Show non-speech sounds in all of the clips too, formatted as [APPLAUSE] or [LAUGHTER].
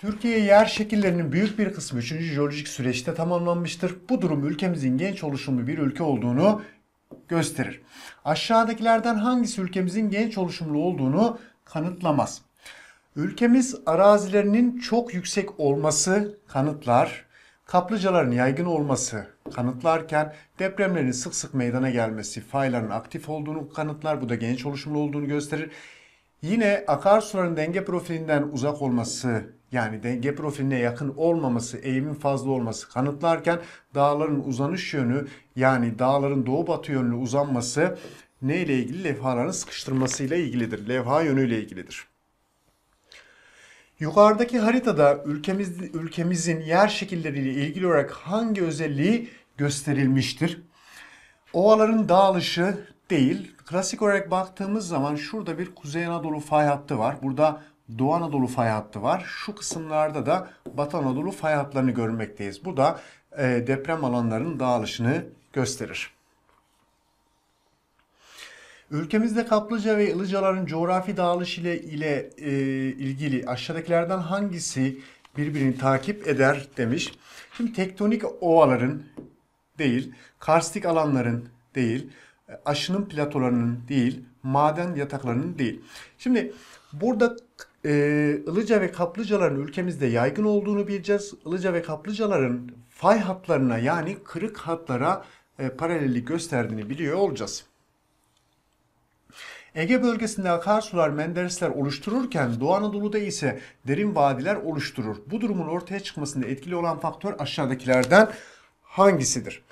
Türkiye yer şekillerinin büyük bir kısmı 3. jeolojik süreçte tamamlanmıştır. Bu durum ülkemizin genç oluşumlu bir ülke olduğunu gösterir. Aşağıdakilerden hangisi ülkemizin genç oluşumlu olduğunu kanıtlamaz. Ülkemiz arazilerinin çok yüksek olması kanıtlar, kaplıcaların yaygın olması kanıtlarken depremlerin sık sık meydana gelmesi fayların aktif olduğunu kanıtlar. Bu da genç oluşumlu olduğunu gösterir. Yine akarsuların denge profilinden uzak olması yani denge profiline yakın olmaması, eğimin fazla olması kanıtlarken dağların uzanış yönü yani dağların doğu batı yönlü uzanması ne ile ilgili levhaların sıkıştırmasıyla ilgilidir. Levha yönüyle ilgilidir. Yukarıdaki haritada ülkemiz, ülkemizin yer şekilleriyle ilgili olarak hangi özelliği gösterilmiştir? Ovaların dağılışı değil. Klasik olarak baktığımız zaman şurada bir Kuzey Anadolu fay hattı var. Burada Doğu Anadolu fay hattı var. Şu kısımlarda da Batı Anadolu fay hatlarını görmekteyiz. Bu da e, deprem alanlarının dağılışını gösterir. Ülkemizde kaplıca ve ılıcaların coğrafi dağılışı ile, ile e, ilgili aşağıdakilerden hangisi birbirini takip eder demiş. Şimdi tektonik ovaların değil, karstik alanların değil, e, aşının platolarının değil, maden yataklarının değil. Şimdi burada e, ee, ılıca ve kaplıcaların ülkemizde yaygın olduğunu bileceğiz. Ilıca ve kaplıcaların fay hatlarına yani kırık hatlara e, paralellik gösterdiğini biliyor olacağız. Ege bölgesinde akarsular, menderesler oluştururken Doğu Anadolu'da ise derin vadiler oluşturur. Bu durumun ortaya çıkmasında etkili olan faktör aşağıdakilerden hangisidir?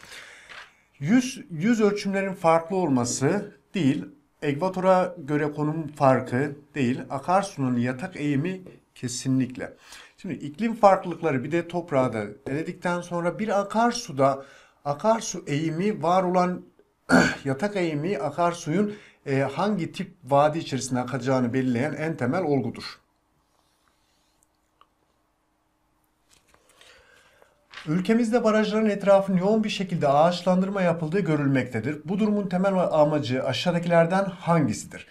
Yüz, yüz ölçümlerin farklı olması değil, ekvatora göre konum farkı değil, akarsunun yatak eğimi kesinlikle. Şimdi iklim farklılıkları bir de toprağı da eledikten sonra bir akarsuda akarsu eğimi var olan [CLEARS THROAT] yatak eğimi akarsuyun e, hangi tip vadi içerisinde akacağını belirleyen en temel olgudur. Ülkemizde barajların etrafını yoğun bir şekilde ağaçlandırma yapıldığı görülmektedir. Bu durumun temel amacı aşağıdakilerden hangisidir?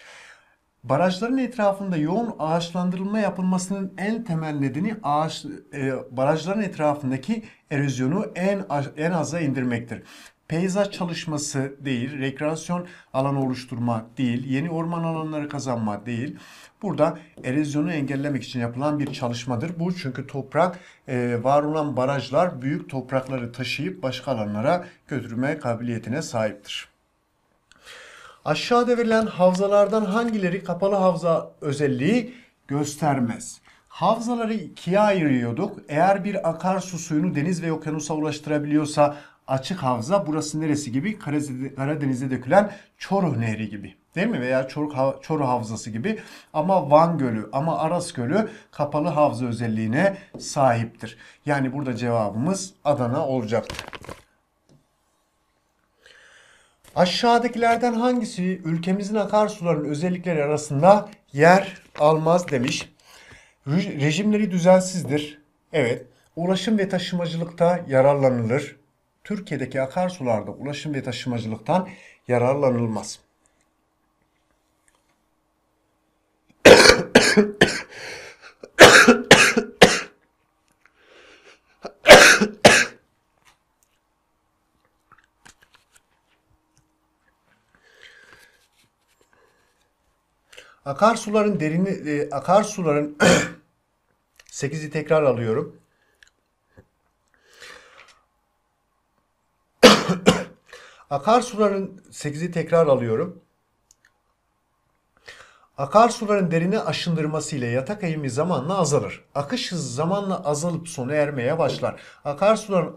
Barajların etrafında yoğun ağaçlandırılma yapılmasının en temel nedeni ağaç e, barajların etrafındaki erozyonu en en aza indirmektir peyzaj çalışması değil, rekreasyon alanı oluşturma değil, yeni orman alanları kazanma değil. Burada erozyonu engellemek için yapılan bir çalışmadır bu. Çünkü toprak e, var olan barajlar büyük toprakları taşıyıp başka alanlara götürme kabiliyetine sahiptir. Aşağıda verilen havzalardan hangileri kapalı havza özelliği göstermez? Havzaları ikiye ayırıyorduk. Eğer bir akarsu suyunu deniz ve okyanusa ulaştırabiliyorsa açık havza burası neresi gibi Karadeniz'e dökülen Çoruh Nehri gibi değil mi? Veya Çoruh, Çoruh Havzası gibi ama Van Gölü ama Aras Gölü kapalı havza özelliğine sahiptir. Yani burada cevabımız Adana olacaktır. Aşağıdakilerden hangisi ülkemizin akarsularının özellikleri arasında yer almaz demiş. Rejimleri düzensizdir. Evet. Ulaşım ve taşımacılıkta yararlanılır. Türkiye'deki akarsularda ulaşım ve taşımacılıktan yararlanılmaz. akarsuların derini e, akarsuların 8'i [CLEARS THROAT] tekrar alıyorum. Akarsuların 8'i tekrar alıyorum. Akarsuların derini aşındırması ile yatak eğimi zamanla azalır. Akış hızı zamanla azalıp sona ermeye başlar. Akarsuların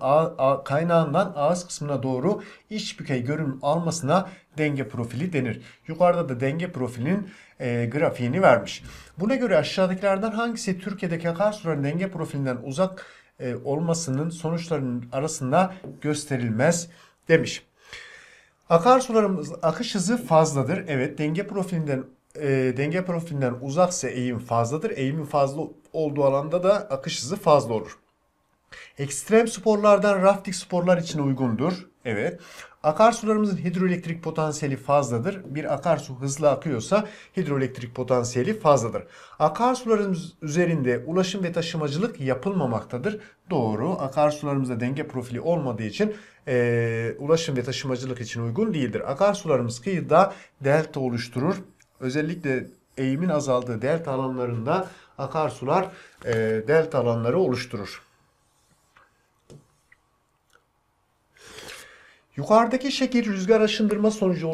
kaynağından ağız kısmına doğru iç bükey görünüm almasına denge profili denir. Yukarıda da denge profilinin e, grafiğini vermiş. Buna göre aşağıdakilerden hangisi Türkiye'deki akarsuların denge profilinden uzak e, olmasının sonuçlarının arasında gösterilmez demiş. Akarsularımız akış hızı fazladır. Evet denge profilinden e, denge profilinden uzaksa eğim fazladır. Eğimin fazla olduğu alanda da akış hızı fazla olur. Ekstrem sporlardan rafting sporlar için uygundur. Evet. Akarsularımızın hidroelektrik potansiyeli fazladır. Bir akarsu hızlı akıyorsa hidroelektrik potansiyeli fazladır. Akarsularımız üzerinde ulaşım ve taşımacılık yapılmamaktadır. Doğru. Akarsularımızda denge profili olmadığı için e, ulaşım ve taşımacılık için uygun değildir. Akarsularımız kıyıda delta oluşturur. Özellikle eğimin azaldığı delta alanlarında akarsular e, delta alanları oluşturur. Yukarıdaki şekil rüzgar aşındırma sonucu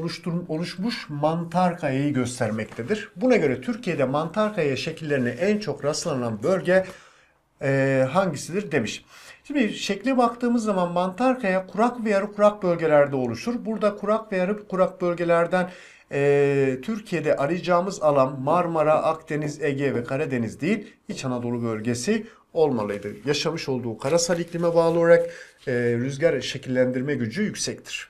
oluşmuş mantar kayayı göstermektedir. Buna göre Türkiye'de mantar kaya şekillerine en çok rastlanan bölge e, hangisidir demiş. Şimdi şekle baktığımız zaman mantar kaya kurak ve yarı kurak bölgelerde oluşur. Burada kurak ve yarı kurak bölgelerden e, Türkiye'de arayacağımız alan Marmara, Akdeniz, Ege ve Karadeniz değil İç Anadolu bölgesi olmalıydı. Yaşamış olduğu karasal iklime bağlı olarak e, rüzgar şekillendirme gücü yüksektir.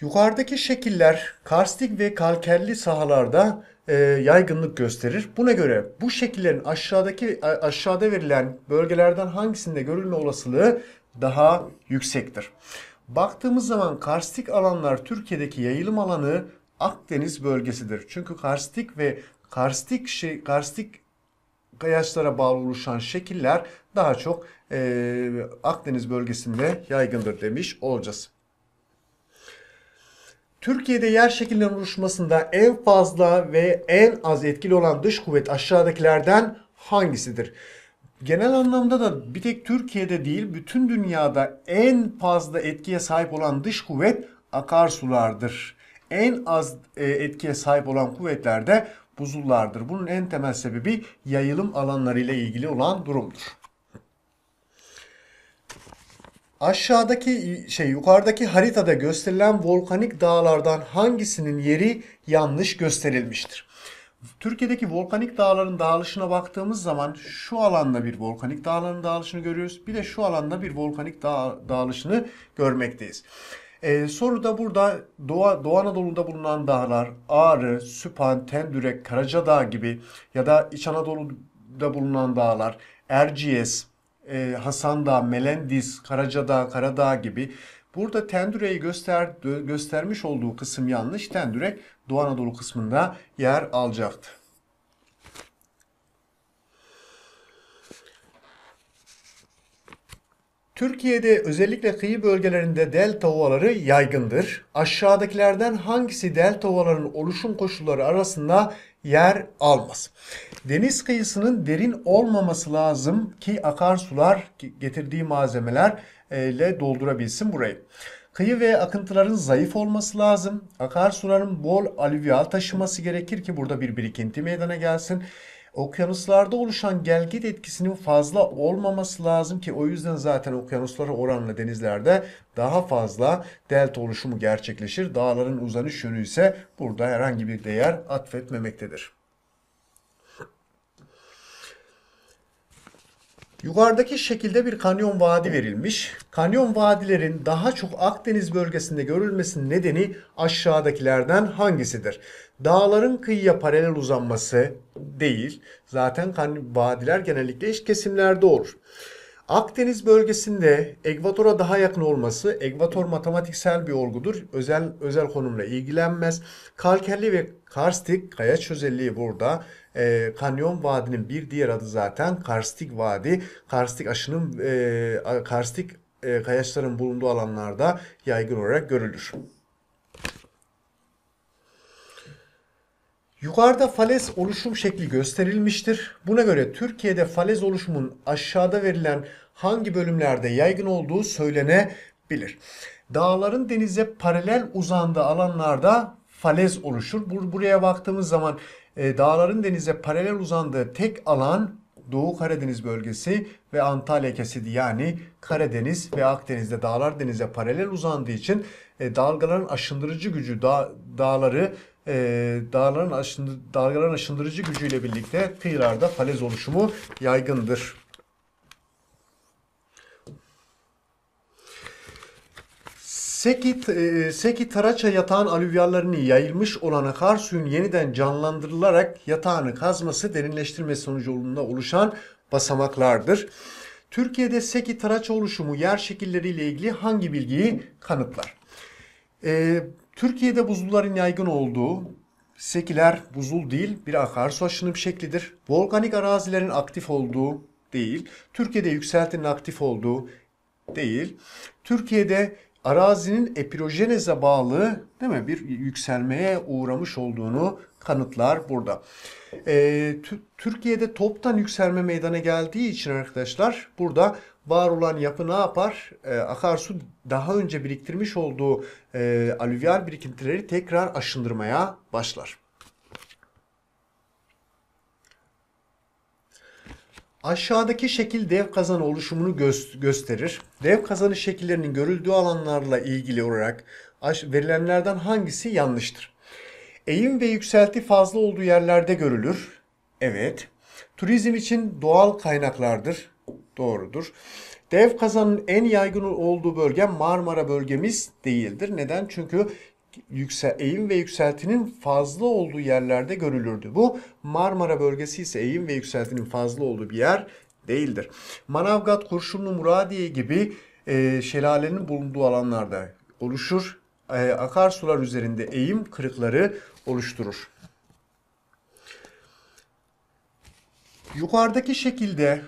Yukarıdaki şekiller karstik ve kalkerli sahalarda e, yaygınlık gösterir. Buna göre bu şekillerin aşağıdaki aşağıda verilen bölgelerden hangisinde görülme olasılığı daha yüksektir. Baktığımız zaman karstik alanlar Türkiye'deki yayılım alanı Akdeniz bölgesidir. Çünkü karstik ve karstik şey karstik kayaçlara bağlı oluşan şekiller daha çok e, Akdeniz bölgesinde yaygındır demiş olacağız. Türkiye'de yer şekillerinin oluşmasında en fazla ve en az etkili olan dış kuvvet aşağıdakilerden hangisidir? Genel anlamda da bir tek Türkiye'de değil bütün dünyada en fazla etkiye sahip olan dış kuvvet akarsulardır. En az e, etkiye sahip olan kuvvetler de buzullardır. Bunun en temel sebebi yayılım alanları ile ilgili olan durumdur. Aşağıdaki şey yukarıdaki haritada gösterilen volkanik dağlardan hangisinin yeri yanlış gösterilmiştir? Türkiye'deki volkanik dağların dağılışına baktığımız zaman şu alanda bir volkanik dağların dağılışını görüyoruz. Bir de şu alanda bir volkanik dağ, dağılışını görmekteyiz. Ee, Soru da burada Doğu, Doğu Anadolu'da bulunan dağlar Ağrı, Süphan, Tendürek, Karacadağ gibi ya da İç Anadolu'da bulunan dağlar Erciyes, e, Hasan Dağ, Melendiz, Karacadağ, Karadağ gibi Burada tendüreyi göster, göstermiş olduğu kısım yanlış. Tendürek Doğu Anadolu kısmında yer alacaktı. Türkiye'de özellikle kıyı bölgelerinde delta ovaları yaygındır. Aşağıdakilerden hangisi delta ovaların oluşum koşulları arasında yer almaz? Deniz kıyısının derin olmaması lazım ki akarsular getirdiği malzemelerle e, doldurabilsin burayı. Kıyı ve akıntıların zayıf olması lazım. Akarsuların bol alüvyal taşıması gerekir ki burada bir birikinti meydana gelsin okyanuslarda oluşan gelgit etkisinin fazla olmaması lazım ki o yüzden zaten okyanuslara oranla denizlerde daha fazla delta oluşumu gerçekleşir. Dağların uzanış yönü ise burada herhangi bir değer atfetmemektedir. Yukarıdaki şekilde bir kanyon vadi verilmiş. Kanyon vadilerin daha çok Akdeniz bölgesinde görülmesinin nedeni aşağıdakilerden hangisidir? Dağların kıyıya paralel uzanması değil. Zaten vadiler genellikle iç kesimlerde olur. Akdeniz bölgesinde ekvatora daha yakın olması, ekvator matematiksel bir olgudur. Özel özel konumla ilgilenmez. Kalkerli ve karstik kayaç özelliği burada. E, Kanyon Vadi'nin bir diğer adı zaten karstik vadi. Karstik aşının, e, karstik e, kayaçların bulunduğu alanlarda yaygın olarak görülür. Yukarıda falez oluşum şekli gösterilmiştir. Buna göre Türkiye'de falez oluşumun aşağıda verilen hangi bölümlerde yaygın olduğu söylenebilir. Dağların denize paralel uzandığı alanlarda falez oluşur. Bur buraya baktığımız zaman e, dağların denize paralel uzandığı tek alan Doğu Karadeniz bölgesi ve Antalya kesidi yani Karadeniz ve Akdeniz'de dağlar denize paralel uzandığı için e, dalgaların aşındırıcı gücü dağ, dağları e, ee, dalgaların, aşındır, dalgaların aşındırıcı gücüyle birlikte kıyılarda falez oluşumu yaygındır. Sekit, e, Sekit Taraça yatağın alüvyarlarını yayılmış olan kar suyun yeniden canlandırılarak yatağını kazması derinleştirme sonucunda oluşan basamaklardır. Türkiye'de Seki Taraç oluşumu yer şekilleriyle ilgili hangi bilgiyi kanıtlar? Ee, Türkiye'de buzulların yaygın olduğu sekiler buzul değil bir akarsu aşınım şeklidir. Volkanik arazilerin aktif olduğu değil. Türkiye'de yükseltinin aktif olduğu değil. Türkiye'de arazinin epirojeneze bağlı değil mi bir yükselmeye uğramış olduğunu kanıtlar burada. Ee, Türkiye'de toptan yükselme meydana geldiği için arkadaşlar burada var olan yapı ne yapar? Ee, akarsu daha önce biriktirmiş olduğu e, alüvyal birikintileri tekrar aşındırmaya başlar. Aşağıdaki şekil dev kazan oluşumunu gö- gösterir. Dev kazanı şekillerinin görüldüğü alanlarla ilgili olarak verilenlerden hangisi yanlıştır? Eğim ve yükselti fazla olduğu yerlerde görülür. Evet. Turizm için doğal kaynaklardır. Doğrudur. Dev kazanın en yaygın olduğu bölge Marmara bölgemiz değildir. Neden? Çünkü yüksel, eğim ve yükseltinin fazla olduğu yerlerde görülürdü. Bu Marmara bölgesi ise eğim ve yükseltinin fazla olduğu bir yer değildir. Manavgat, Kurşunlu, Muradiye gibi e, şelalenin bulunduğu alanlarda oluşur. E, akarsular üzerinde eğim kırıkları oluşturur. Yukarıdaki şekilde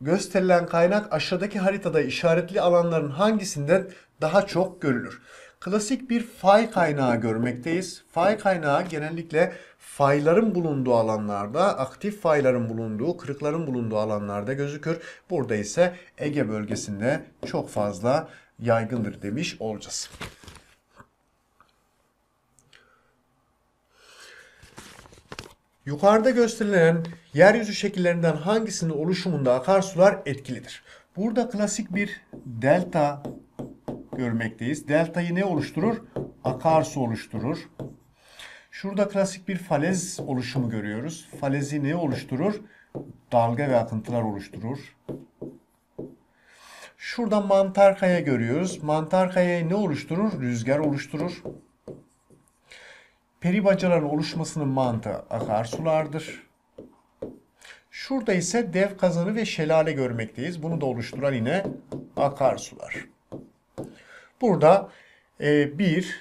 gösterilen kaynak aşağıdaki haritada işaretli alanların hangisinden daha çok görülür? klasik bir fay kaynağı görmekteyiz. Fay kaynağı genellikle fayların bulunduğu alanlarda, aktif fayların bulunduğu, kırıkların bulunduğu alanlarda gözükür. Burada ise Ege bölgesinde çok fazla yaygındır demiş olacağız. Yukarıda gösterilen yeryüzü şekillerinden hangisinin oluşumunda akarsular etkilidir? Burada klasik bir delta görmekteyiz. Deltayı ne oluşturur? Akarsu oluşturur. Şurada klasik bir falez oluşumu görüyoruz. Falezi ne oluşturur? Dalga ve akıntılar oluşturur. Şurada mantar kaya görüyoruz. Mantar kayayı ne oluşturur? Rüzgar oluşturur. Peri bacaların oluşmasının mantığı akarsulardır. Şurada ise dev kazanı ve şelale görmekteyiz. Bunu da oluşturan yine akarsular. Burada e, 1,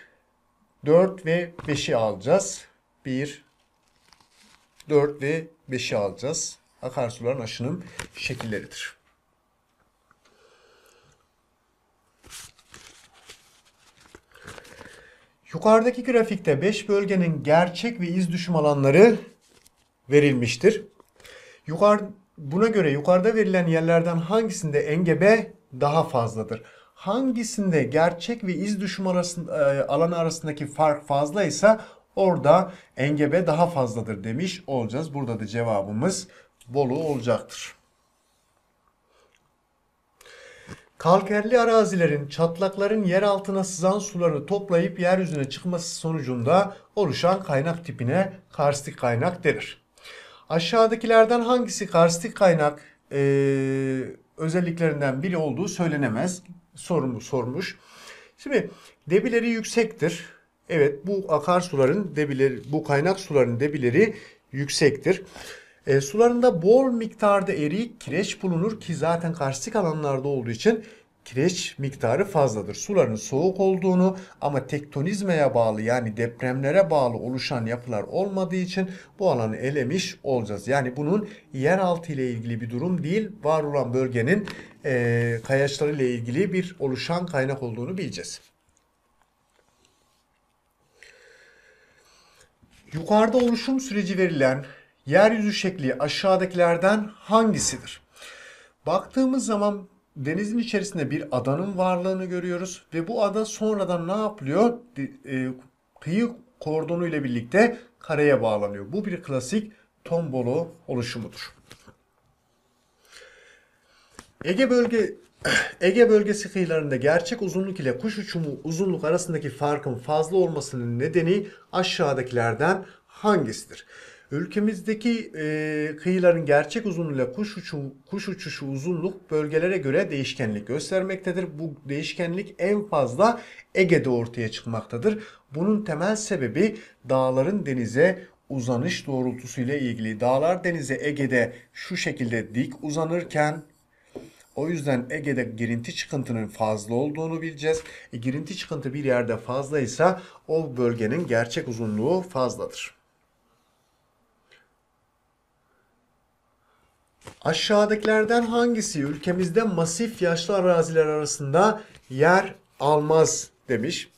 4 ve 5'i alacağız. 1, 4 ve 5'i alacağız. Akarsuların aşınım şekilleridir. Yukarıdaki grafikte 5 bölgenin gerçek ve iz düşüm alanları verilmiştir. Yukarı, buna göre yukarıda verilen yerlerden hangisinde engebe daha fazladır? hangisinde gerçek ve iz düşüm arasında, e, alanı arasındaki fark fazlaysa orada engebe daha fazladır demiş olacağız. Burada da cevabımız Bolu olacaktır. Kalkerli arazilerin çatlakların yer altına sızan suları toplayıp yeryüzüne çıkması sonucunda oluşan kaynak tipine karstik kaynak denir. Aşağıdakilerden hangisi karstik kaynak e, özelliklerinden biri olduğu söylenemez sorumu sormuş. Şimdi debileri yüksektir. Evet bu akarsuların debileri, bu kaynak suların debileri yüksektir. E, sularında bol miktarda eriyik kireç bulunur ki zaten karstik alanlarda olduğu için kireç miktarı fazladır. Suların soğuk olduğunu ama tektonizmaya bağlı yani depremlere bağlı oluşan yapılar olmadığı için bu alanı elemiş olacağız. Yani bunun yeraltı ile ilgili bir durum değil, var olan bölgenin e, kayaçları ile ilgili bir oluşan kaynak olduğunu bileceğiz. Yukarıda oluşum süreci verilen yeryüzü şekli aşağıdakilerden hangisidir? Baktığımız zaman denizin içerisinde bir adanın varlığını görüyoruz ve bu ada sonradan ne yapıyor? E, kıyı kordonu ile birlikte kareye bağlanıyor. Bu bir klasik tombolu oluşumudur. Ege bölge [CLEARS THROAT] Ege bölgesi kıyılarında gerçek uzunluk ile kuş uçumu uzunluk arasındaki farkın fazla olmasının nedeni aşağıdakilerden hangisidir? Ülkemizdeki e, kıyıların gerçek uzunluğuyla kuş, uçu, kuş uçuşu uzunluk bölgelere göre değişkenlik göstermektedir. Bu değişkenlik en fazla Ege'de ortaya çıkmaktadır. Bunun temel sebebi dağların denize uzanış doğrultusu ile ilgili. Dağlar denize Ege'de şu şekilde dik uzanırken o yüzden Ege'de girinti çıkıntının fazla olduğunu bileceğiz. E, girinti çıkıntı bir yerde fazlaysa o bölgenin gerçek uzunluğu fazladır. Aşağıdakilerden hangisi ülkemizde masif yaşlı araziler arasında yer almaz demiş.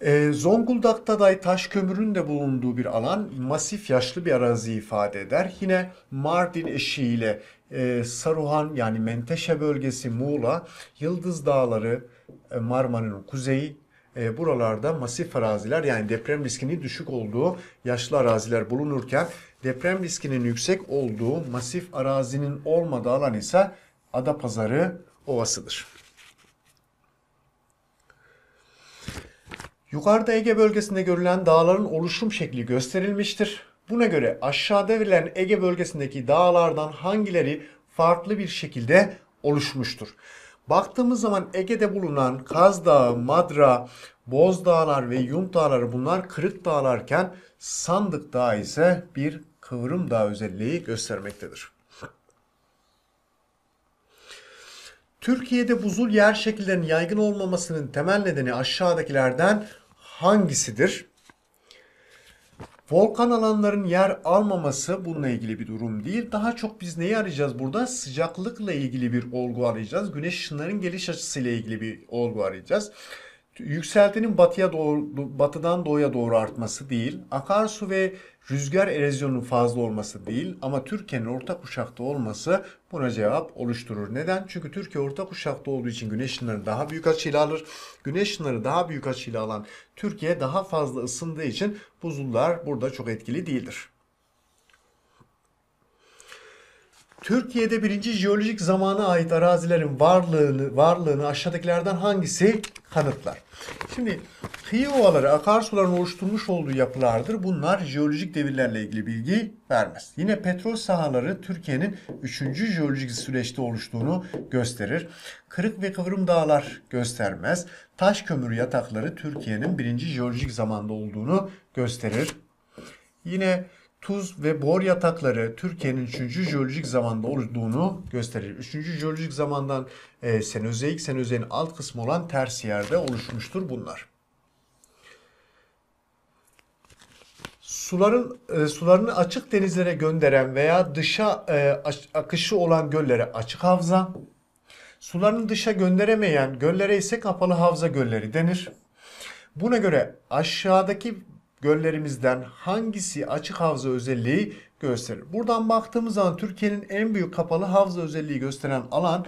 E, Zonguldak'ta da taş kömürün de bulunduğu bir alan masif yaşlı bir arazi ifade eder. Yine Mardin eşiğiyle e, Saruhan yani Menteşe bölgesi Muğla, Yıldız Dağları, e, Marmara'nın kuzeyi e, buralarda masif araziler yani deprem riskinin düşük olduğu yaşlı araziler bulunurken Deprem riskinin yüksek olduğu masif arazinin olmadığı alan ise Adapazarı Ovası'dır. Yukarıda Ege bölgesinde görülen dağların oluşum şekli gösterilmiştir. Buna göre aşağıda verilen Ege bölgesindeki dağlardan hangileri farklı bir şekilde oluşmuştur? Baktığımız zaman Ege'de bulunan Kaz Dağı, Madra, Boz Dağlar ve Yum Dağları bunlar kırık dağlarken Sandık Dağı ise bir kıvrım dağ özelliği göstermektedir. Türkiye'de buzul yer şekillerinin yaygın olmamasının temel nedeni aşağıdakilerden hangisidir? Volkan alanların yer almaması bununla ilgili bir durum değil. Daha çok biz neyi arayacağız burada? Sıcaklıkla ilgili bir olgu arayacağız. Güneş ışınlarının geliş açısıyla ilgili bir olgu arayacağız. Yükseltinin batıya doğru, batıdan doğuya doğru artması değil, akarsu ve rüzgar erozyonunun fazla olması değil ama Türkiye'nin orta kuşakta olması buna cevap oluşturur. Neden? Çünkü Türkiye orta kuşakta olduğu için güneş ışınları daha büyük açıyla alır. Güneş ışınları daha büyük açıyla alan Türkiye daha fazla ısındığı için buzullar burada çok etkili değildir. Türkiye'de birinci jeolojik zamana ait arazilerin varlığını varlığını aşağıdakilerden hangisi kanıtlar? Şimdi kıyı ovaları akarsuların oluşturmuş olduğu yapılardır. Bunlar jeolojik devirlerle ilgili bilgi vermez. Yine petrol sahaları Türkiye'nin 3. jeolojik süreçte oluştuğunu gösterir. Kırık ve kıvrım dağlar göstermez. Taş kömür yatakları Türkiye'nin 1. jeolojik zamanda olduğunu gösterir. Yine tuz ve bor yatakları Türkiye'nin 3. jeolojik zamanda olduğunu gösterir. 3. jeolojik zamandan e, Senozoik, Senozoik'in alt kısmı olan tersiyerde oluşmuştur bunlar. Suların e, sularını açık denizlere gönderen veya dışa e, akışı olan göllere açık havza, sularını dışa gönderemeyen göllere ise kapalı havza gölleri denir. Buna göre aşağıdaki göllerimizden hangisi açık havza özelliği gösterir? Buradan baktığımız zaman Türkiye'nin en büyük kapalı havza özelliği gösteren alan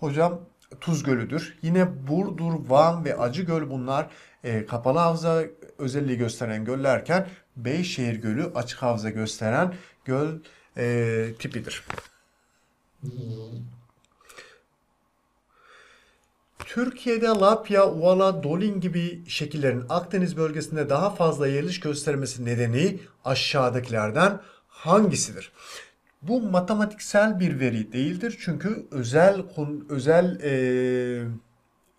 hocam Tuz Gölü'dür. Yine Burdur, Van ve Acıgöl bunlar e, kapalı havza özelliği gösteren göllerken Beyşehir Gölü açık havza gösteren göl e, tipidir. Hmm. Türkiye'de Lapya, Uvala, Dolin gibi şekillerin Akdeniz bölgesinde daha fazla yayılış göstermesi nedeni aşağıdakilerden hangisidir? Bu matematiksel bir veri değildir çünkü özel özel e,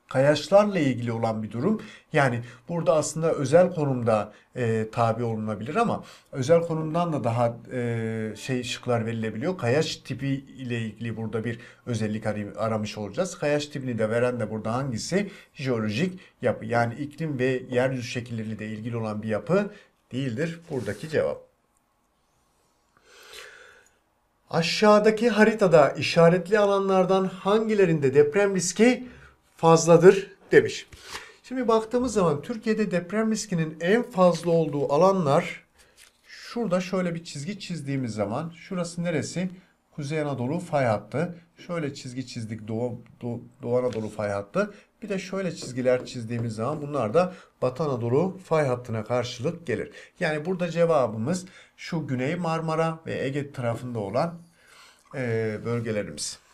kayaçlarla ilgili olan bir durum. Yani burada aslında özel konumda e, tabi olunabilir ama özel konumdan da daha e, şey şıklar verilebiliyor. Kayaç tipi ile ilgili burada bir özellik aramış olacağız. Kayaç tipini de veren de burada hangisi? Jeolojik yapı. Yani iklim ve yeryüzü şekilleriyle ilgili olan bir yapı değildir. Buradaki cevap. Aşağıdaki haritada işaretli alanlardan hangilerinde deprem riski fazladır demiş. Şimdi baktığımız zaman Türkiye'de deprem riskinin en fazla olduğu alanlar şurada şöyle bir çizgi çizdiğimiz zaman şurası neresi? Kuzey Anadolu fay hattı. Şöyle çizgi çizdik Doğu, Doğu, Doğu Anadolu fay hattı. Bir de şöyle çizgiler çizdiğimiz zaman bunlar da Batı Anadolu fay hattına karşılık gelir. Yani burada cevabımız şu Güney Marmara ve Ege tarafında olan e, bölgelerimiz.